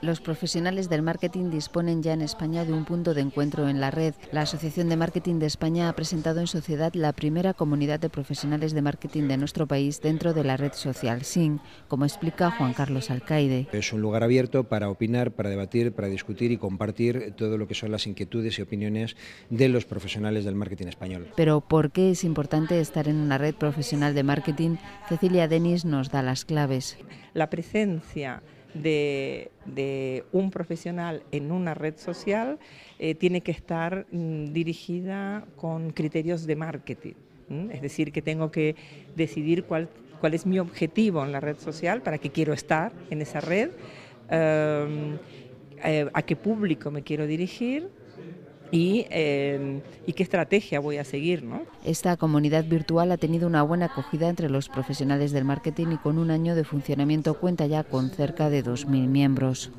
los profesionales del marketing disponen ya en España de un punto de encuentro en la red. La Asociación de Marketing de España ha presentado en sociedad la primera comunidad de profesionales de marketing de nuestro país dentro de la red social SIN, como explica Juan Carlos Alcaide. Es un lugar abierto para opinar, para debatir, para discutir y compartir todo lo que son las inquietudes y opiniones de los profesionales del marketing español. Pero ¿por qué es importante estar en una red profesional de marketing? Cecilia Denis nos da las claves. La presencia de, un profesional en una red social eh, tiene que estar mm, dirigida con criterios de marketing. Es decir, que tengo que decidir cuál, es mi objetivo en la red social, para qué quiero estar en esa red, em, eh, a qué público me quiero dirigir Em, y, qué estrategia voy a seguir. ¿no? Esta comunidad virtual ha tenido una buena acogida entre los profesionales del marketing y con un año de funcionamiento cuenta ya con cerca de 2.000 miembros.